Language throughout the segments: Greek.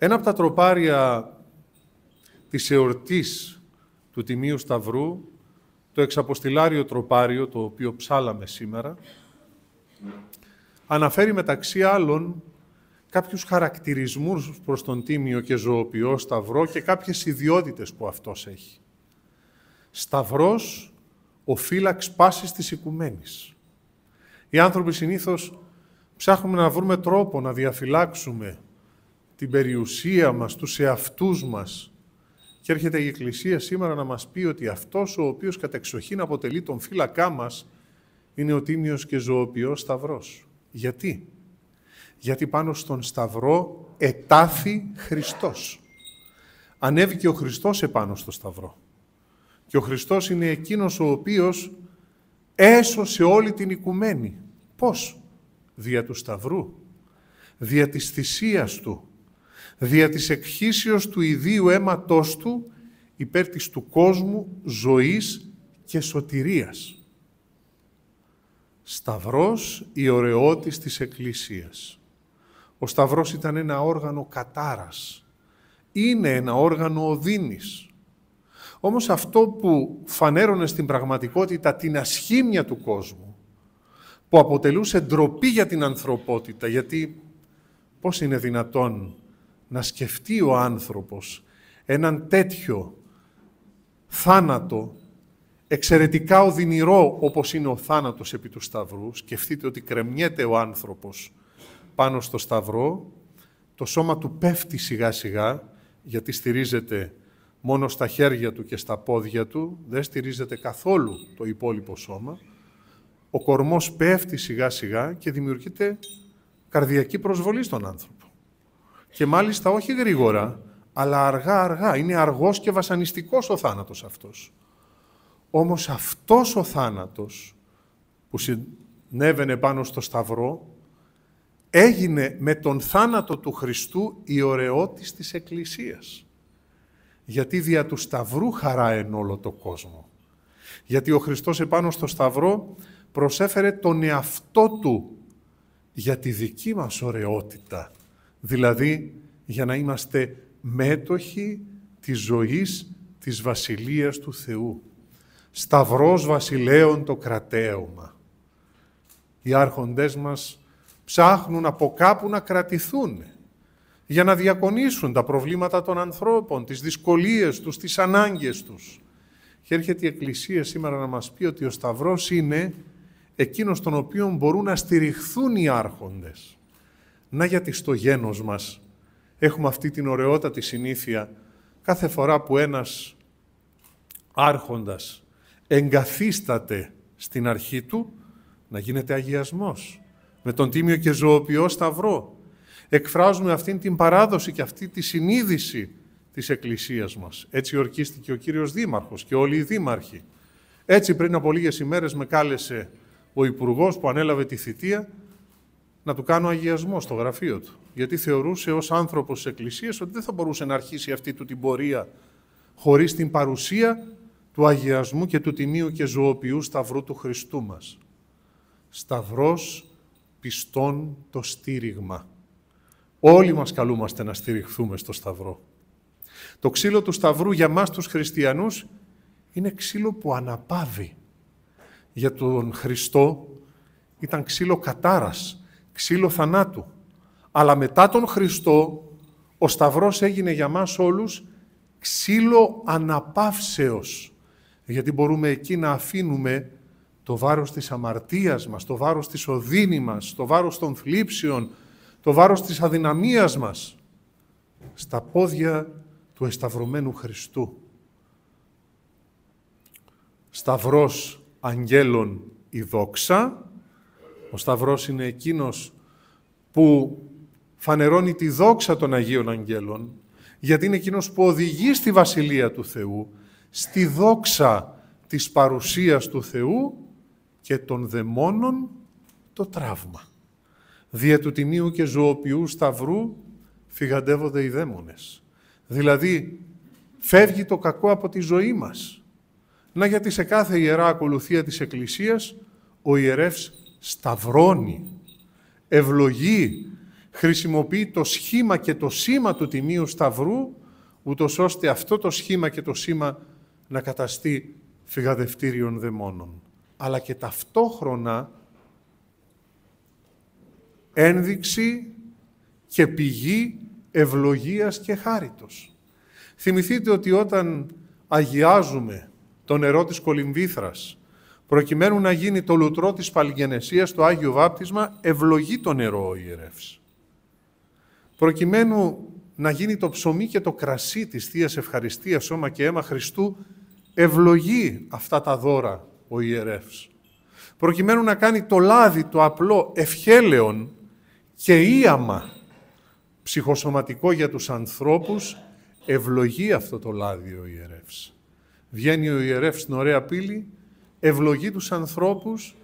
Ένα από τα τροπάρια της εορτής του Τιμίου Σταυρού, το εξαποστηλάριο τροπάριο, το οποίο ψάλαμε σήμερα, αναφέρει μεταξύ άλλων κάποιους χαρακτηρισμούς προς τον Τίμιο και Ζωοποιό Σταυρό και κάποιες ιδιότητες που αυτός έχει. Σταυρός, ο φύλαξ πάσης της οικουμένης. Οι άνθρωποι συνήθως ψάχνουμε να βρούμε τρόπο να διαφυλάξουμε την περιουσία μας, τους εαυτούς μας. Και έρχεται η Εκκλησία σήμερα να μας πει ότι αυτός ο οποίος κατεξοχήν αποτελεί τον φύλακά μας είναι ο τίμιος και ζωοποιός σταυρός. Γιατί? Γιατί πάνω στον σταυρό ετάθη Χριστός. Ανέβηκε ο Χριστός επάνω στο σταυρό. Και ο Χριστός είναι εκείνος ο οποίος έσωσε όλη την οικουμένη. Πώς? Δια του σταυρού, δια της θυσίας του, δια της εκχύσεως του ιδίου αίματός του, υπέρ της του κόσμου ζωής και σωτηρίας. Σταυρός η ωραιότης της Εκκλησίας. Ο Σταυρός ήταν ένα όργανο κατάρας. Είναι ένα όργανο οδύνης. Όμως αυτό που φανέρωνε στην πραγματικότητα την ασχήμια του κόσμου, που αποτελούσε ντροπή για την ανθρωπότητα, γιατί πώς είναι δυνατόν να σκεφτεί ο άνθρωπος έναν τέτοιο θάνατο εξαιρετικά οδυνηρό όπως είναι ο θάνατος επί του Σταυρού, σκεφτείτε ότι κρεμιέται ο άνθρωπος πάνω στο Σταυρό, το σώμα του πέφτει σιγά σιγά γιατί στηρίζεται μόνο στα χέρια του και στα πόδια του, δεν στηρίζεται καθόλου το υπόλοιπο σώμα, ο κορμός πέφτει σιγά σιγά και δημιουργείται καρδιακή προσβολή στον άνθρωπο. Και μάλιστα όχι γρήγορα, αλλά αργά-αργά. Είναι αργός και βασανιστικός ο θάνατος αυτός. Όμως αυτός ο θάνατος που συνέβαινε πάνω στο Σταυρό, έγινε με τον θάνατο του Χριστού η ωραιότης της Εκκλησίας. Γιατί δια του Σταυρού χαρά εν όλο το κόσμο. Γιατί ο Χριστός επάνω στο Σταυρό προσέφερε τον εαυτό Του για τη δική μας ωραιότητα δηλαδή για να είμαστε μέτοχοι της ζωής της Βασιλείας του Θεού. Σταυρός βασιλέων το κρατέωμα. Οι άρχοντές μας ψάχνουν από κάπου να κρατηθούν για να διακονήσουν τα προβλήματα των ανθρώπων, τις δυσκολίες τους, τις ανάγκες τους. Και έρχεται η Εκκλησία σήμερα να μας πει ότι ο Σταυρός είναι εκείνος τον οποίο μπορούν να στηριχθούν οι άρχοντες. Να γιατί στο γένος μας έχουμε αυτή την ωραιότατη συνήθεια κάθε φορά που ένας άρχοντας εγκαθίσταται στην αρχή του να γίνεται αγιασμός με τον Τίμιο και Ζωοποιό Σταυρό. Εκφράζουμε αυτήν την παράδοση και αυτή τη συνείδηση της Εκκλησίας μας. Έτσι ορκίστηκε ο κύριος Δήμαρχος και όλοι οι δήμαρχοι. Έτσι πριν από λίγες ημέρες με κάλεσε ο Υπουργός που ανέλαβε τη θητεία να του κάνω αγιασμό στο γραφείο του. Γιατί θεωρούσε ως άνθρωπος της Εκκλησίας ότι δεν θα μπορούσε να αρχίσει αυτή του την πορεία χωρίς την παρουσία του αγιασμού και του τιμίου και ζωοποιού σταυρού του Χριστού μας. Σταυρός πιστών το στήριγμα. Όλοι μας καλούμαστε να στηριχθούμε στο σταυρό. Το ξύλο του σταυρού για μας τους χριστιανούς είναι ξύλο που αναπάβει. Για τον Χριστό ήταν ξύλο κατάρας, ξύλο θανάτου. Αλλά μετά τον Χριστό, ο Σταυρός έγινε για μας όλους ξύλο αναπαύσεως. Γιατί μπορούμε εκεί να αφήνουμε το βάρος της αμαρτίας μας, το βάρος της οδύνη μας, το βάρος των θλίψεων, το βάρος της αδυναμίας μας, στα πόδια του εσταυρωμένου Χριστού. Σταυρός αγγέλων η δόξα, ο Σταυρός είναι εκείνος που φανερώνει τη δόξα των Αγίων Αγγέλων, γιατί είναι εκείνος που οδηγεί στη Βασιλεία του Θεού, στη δόξα της παρουσίας του Θεού και των δαιμόνων το τραύμα. Δια του τιμίου και ζωοποιού σταυρού φυγαντεύονται οι δαίμονες. Δηλαδή, φεύγει το κακό από τη ζωή μας. Να γιατί σε κάθε ιερά ακολουθία της Εκκλησίας ο ιερεύς σταυρώνει, ευλογεί, χρησιμοποιεί το σχήμα και το σήμα του Τιμίου Σταυρού, ούτως ώστε αυτό το σχήμα και το σήμα να καταστεί φυγαδευτήριον δαιμόνων. Αλλά και ταυτόχρονα ένδειξη και πηγή ευλογίας και χάριτος. Θυμηθείτε ότι όταν αγιάζουμε το νερό της κολυμβήθρας, προκειμένου να γίνει το λουτρό της παλιγενεσίας, το Άγιο Βάπτισμα, ευλογεί το νερό ο ιερεύς. Προκειμένου να γίνει το ψωμί και το κρασί της Θείας Ευχαριστίας, σώμα και αίμα Χριστού, ευλογεί αυτά τα δώρα ο ιερεύς. Προκειμένου να κάνει το λάδι, το απλό, ευχέλαιον και ίαμα, ψυχοσωματικό για τους ανθρώπους, ευλογεί αυτό το λάδι ο ιερεύς. Βγαίνει ο ιερεύς στην ωραία πύλη ευλογεί τους ανθρώπους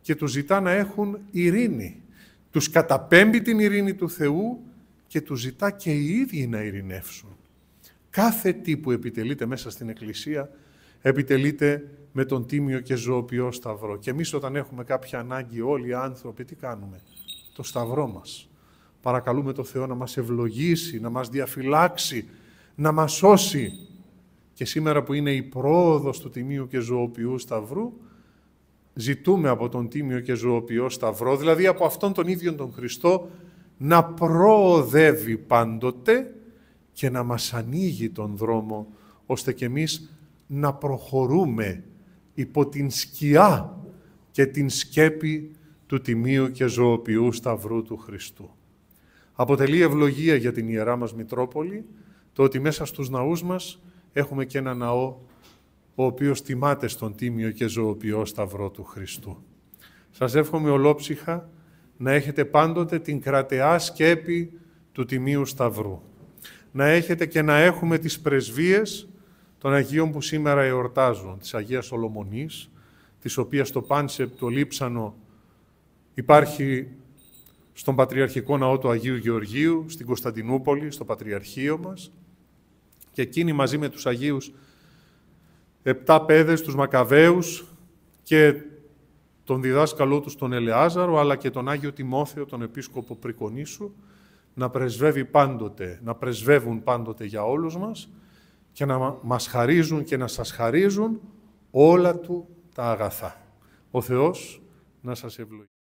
και τους ζητά να έχουν ειρήνη. Τους καταπέμπει την ειρήνη του Θεού και τους ζητά και οι ίδιοι να ειρηνεύσουν. Κάθε τι που επιτελείται μέσα στην Εκκλησία επιτελείται με τον τίμιο και ζωοποιό Σταυρό. Και εμείς όταν έχουμε κάποια ανάγκη όλοι οι άνθρωποι, τι κάνουμε. Το Σταυρό μας. Παρακαλούμε το Θεό να μας ευλογήσει, να μας διαφυλάξει, να μας σώσει και σήμερα που είναι η πρόοδος του Τιμίου και Ζωοποιού Σταυρού, ζητούμε από τον Τίμιο και Ζωοποιό Σταυρό, δηλαδή από αυτόν τον ίδιο τον Χριστό, να προοδεύει πάντοτε και να μας ανοίγει τον δρόμο, ώστε και εμείς να προχωρούμε υπό την σκιά και την σκέπη του Τιμίου και Ζωοποιού Σταυρού του Χριστού. Αποτελεί ευλογία για την Ιερά μας Μητρόπολη το ότι μέσα στους ναούς μας έχουμε και ένα ναό ο οποίος τιμάται στον τίμιο και ζωοποιό σταυρό του Χριστού. Σας εύχομαι ολόψυχα να έχετε πάντοτε την κρατεά σκέπη του Τιμίου Σταυρού. Να έχετε και να έχουμε τις πρεσβείες των Αγίων που σήμερα εορτάζουν, της Αγίας Σολομονής, της οποίας το πάνσεπ, το λείψανο, υπάρχει στον Πατριαρχικό Ναό του Αγίου Γεωργίου, στην Κωνσταντινούπολη, στο Πατριαρχείο μας, και εκείνη μαζί με τους Αγίους επτά πέδες, τους Μακαβαίους και τον διδάσκαλό τους τον Ελεάζαρο, αλλά και τον Άγιο Τιμόθεο, τον Επίσκοπο Πρικονήσου, να πρεσβεύει πάντοτε, να πρεσβεύουν πάντοτε για όλους μας και να μας χαρίζουν και να σας χαρίζουν όλα Του τα αγαθά. Ο Θεός να σας ευλογεί.